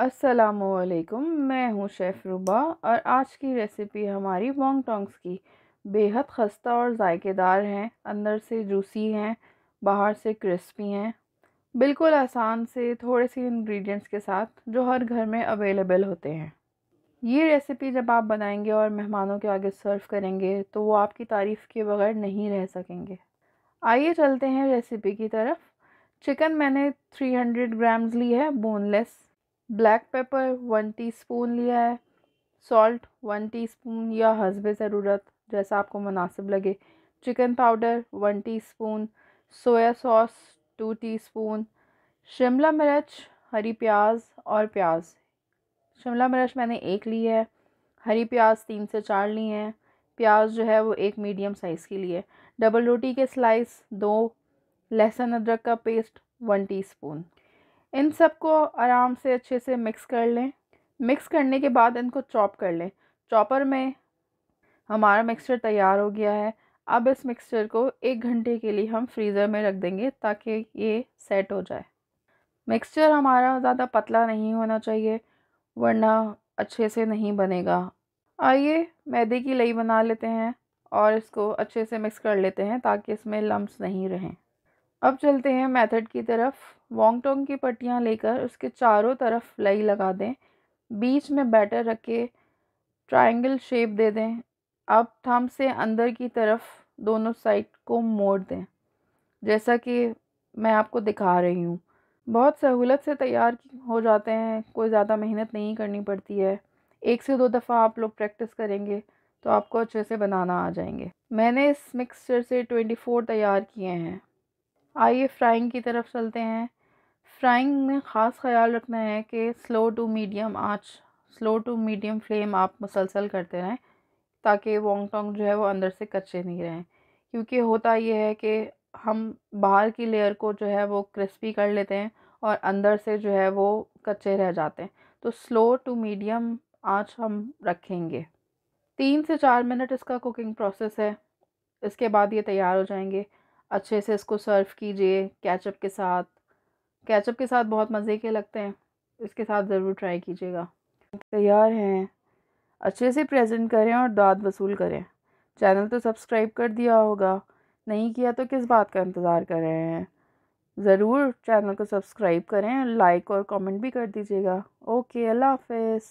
असलकुम मैं हूँ शेफ़ रुबा और आज की रेसिपी हमारी बॉन्ग टोंग्स की बेहद खस्ता और ज़ायकेदार हैं अंदर से जूसी हैं बाहर से क्रिस्पी हैं बिल्कुल आसान से थोड़े से इंग्रेडिएंट्स के साथ जो हर घर में अवेलेबल होते हैं ये रेसिपी जब आप बनाएंगे और मेहमानों के आगे सर्व करेंगे तो वो आपकी तारीफ़ के बगैर नहीं रह सकेंगे आइए चलते हैं रेसिपी की तरफ चिकन मैंने 300 ग्राम्स ली है boneless black pepper one teaspoon लिया है सॉल्ट वन टीस्पून या हसब ज़रूरत जैसा आपको मुनासिब लगे chicken powder one teaspoon soya sauce two teaspoon शिमला मिर्च हरी प्याज और प्याज शिमला मिर्च मैंने एक ली है हरी प्याज तीन से चार ली हैं प्याज जो है वो एक मीडियम साइज़ की लिए डबल रोटी के स्लाइस दो लहसुन अदरक का पेस्ट वन टीस्पून इन सबको आराम से अच्छे से मिक्स कर लें मिक्स करने के बाद इनको चॉप कर लें चॉपर में हमारा मिक्सचर तैयार हो गया है अब इस मिक्सचर को एक घंटे के लिए हम फ्रीज़र में रख देंगे ताकि ये सेट हो जाए मिक्सचर हमारा ज़्यादा पतला नहीं होना चाहिए वरना अच्छे से नहीं बनेगा आइए मैदे की लई बना लेते हैं और इसको अच्छे से मिक्स कर लेते हैं ताकि इसमें लम्ब नहीं रहें अब चलते हैं मेथड की तरफ वोंग टोंग की पट्टियाँ लेकर उसके चारों तरफ लई लगा दें बीच में बैटर रख के ट्राइंगल शेप दे दें अब थम से अंदर की तरफ दोनों साइड को मोड़ दें जैसा कि मैं आपको दिखा रही हूँ बहुत सहूलत से तैयार हो जाते हैं कोई ज़्यादा मेहनत नहीं करनी पड़ती है एक से दो दफ़ा आप लोग प्रैक्टिस करेंगे तो आपको अच्छे से बनाना आ जाएंगे मैंने इस मिक्सचर से ट्वेंटी फ़ोर तैयार किए हैं आइए फ्राइंग की तरफ चलते हैं फ्राइंग में ख़ास ख्याल रखना है कि स्लो टू मीडियम आँच स्लो टू मीडियम फ्लेम आप मुसलसल करते रहें ताकि वोंग टोंग जो है वो अंदर से कच्चे नहीं रहें क्योंकि होता ये है कि हम बाहर की लेयर को जो है वो क्रिस्पी कर लेते हैं और अंदर से जो है वो कच्चे रह जाते हैं तो स्लो टू मीडियम आँच हम रखेंगे तीन से चार मिनट इसका कुकिंग प्रोसेस है इसके बाद ये तैयार हो जाएंगे अच्छे से इसको सर्व कीजिए कैचअप के साथ कैचअप के साथ बहुत मज़े के लगते हैं इसके साथ ज़रूर ट्राई कीजिएगा तैयार हैं अच्छे से प्रेजेंट करें और दाद वसूल करें चैनल तो सब्सक्राइब कर दिया होगा नहीं किया तो किस बात का इंतज़ार कर रहे हैं ज़रूर चैनल को सब्सक्राइब करें लाइक और कमेंट भी कर दीजिएगा ओके अल्लाह हाफिज़